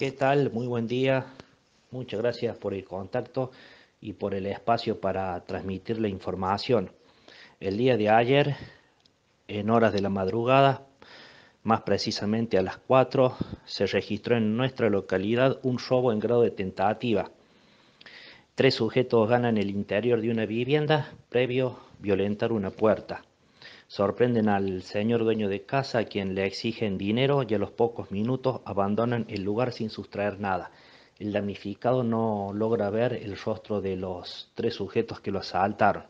¿Qué tal? Muy buen día. Muchas gracias por el contacto y por el espacio para transmitir la información. El día de ayer, en horas de la madrugada, más precisamente a las 4, se registró en nuestra localidad un robo en grado de tentativa. Tres sujetos ganan el interior de una vivienda previo violentar una puerta. Sorprenden al señor dueño de casa a quien le exigen dinero y a los pocos minutos abandonan el lugar sin sustraer nada. El damnificado no logra ver el rostro de los tres sujetos que lo asaltaron.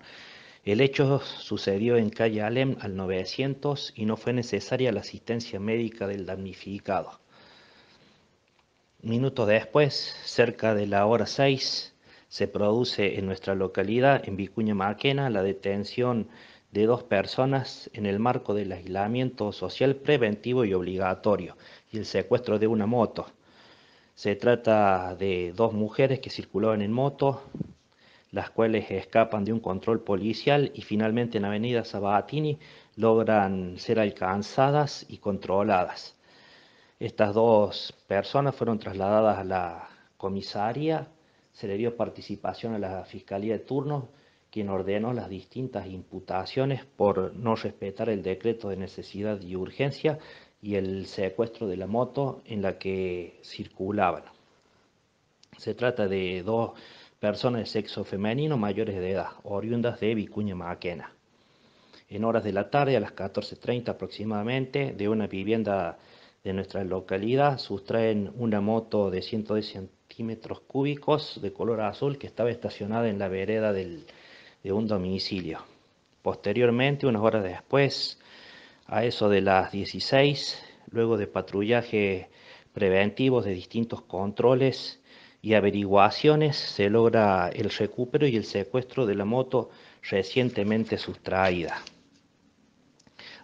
El hecho sucedió en calle Alem al 900 y no fue necesaria la asistencia médica del damnificado. Minutos después, cerca de la hora 6, se produce en nuestra localidad, en Vicuña Maquena, la detención de dos personas en el marco del aislamiento social preventivo y obligatorio y el secuestro de una moto. Se trata de dos mujeres que circulaban en moto, las cuales escapan de un control policial y finalmente en Avenida Sabatini logran ser alcanzadas y controladas. Estas dos personas fueron trasladadas a la comisaría, se le dio participación a la Fiscalía de Turno quien ordenó las distintas imputaciones por no respetar el decreto de necesidad y urgencia y el secuestro de la moto en la que circulaban. Se trata de dos personas de sexo femenino mayores de edad, oriundas de Vicuña Maquena. En horas de la tarde, a las 14.30 aproximadamente, de una vivienda de nuestra localidad, sustraen una moto de 110 centímetros cúbicos de color azul que estaba estacionada en la vereda del de un domicilio. Posteriormente, unas horas después, a eso de las 16, luego de patrullaje preventivos de distintos controles y averiguaciones, se logra el recupero y el secuestro de la moto recientemente sustraída.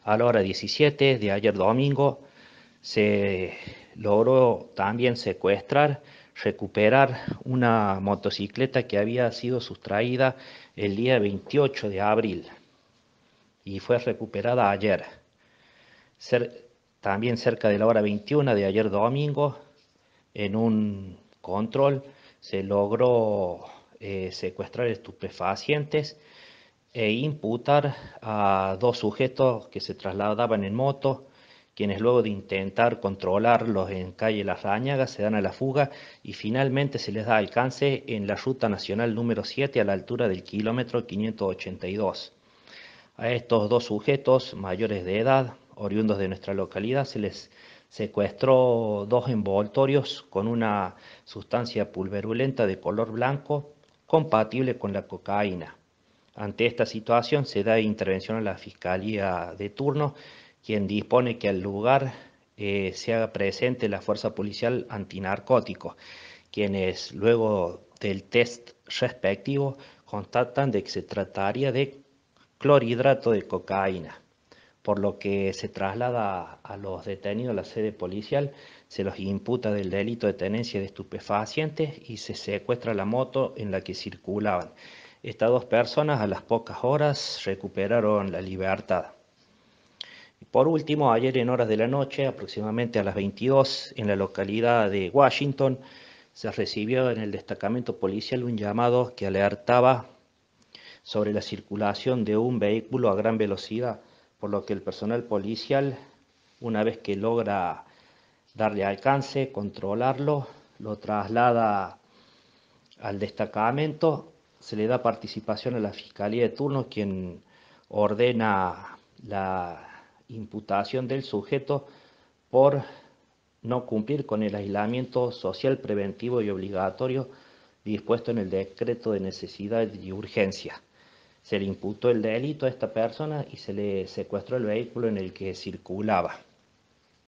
A la hora 17 de ayer domingo, se logró también secuestrar recuperar una motocicleta que había sido sustraída el día 28 de abril y fue recuperada ayer. también cerca de la hora 21 de ayer domingo, en un control, se logró eh, secuestrar estupefacientes e imputar a dos sujetos que se trasladaban en moto quienes luego de intentar controlarlos en calle Las Rañagas se dan a la fuga y finalmente se les da alcance en la ruta nacional número 7 a la altura del kilómetro 582. A estos dos sujetos mayores de edad, oriundos de nuestra localidad, se les secuestró dos envoltorios con una sustancia pulverulenta de color blanco compatible con la cocaína. Ante esta situación se da intervención a la Fiscalía de turno quien dispone que al lugar eh, se haga presente la fuerza policial antinarcótico, quienes luego del test respectivo constatan de que se trataría de clorhidrato de cocaína, por lo que se traslada a los detenidos a la sede policial, se los imputa del delito de tenencia de estupefacientes y se secuestra la moto en la que circulaban. Estas dos personas a las pocas horas recuperaron la libertad. Por último, ayer en horas de la noche, aproximadamente a las 22, en la localidad de Washington, se recibió en el destacamento policial un llamado que alertaba sobre la circulación de un vehículo a gran velocidad, por lo que el personal policial, una vez que logra darle alcance, controlarlo, lo traslada al destacamento, se le da participación a la Fiscalía de turno, quien ordena la imputación del sujeto por no cumplir con el aislamiento social preventivo y obligatorio dispuesto en el decreto de necesidad y urgencia. Se le imputó el delito a esta persona y se le secuestró el vehículo en el que circulaba.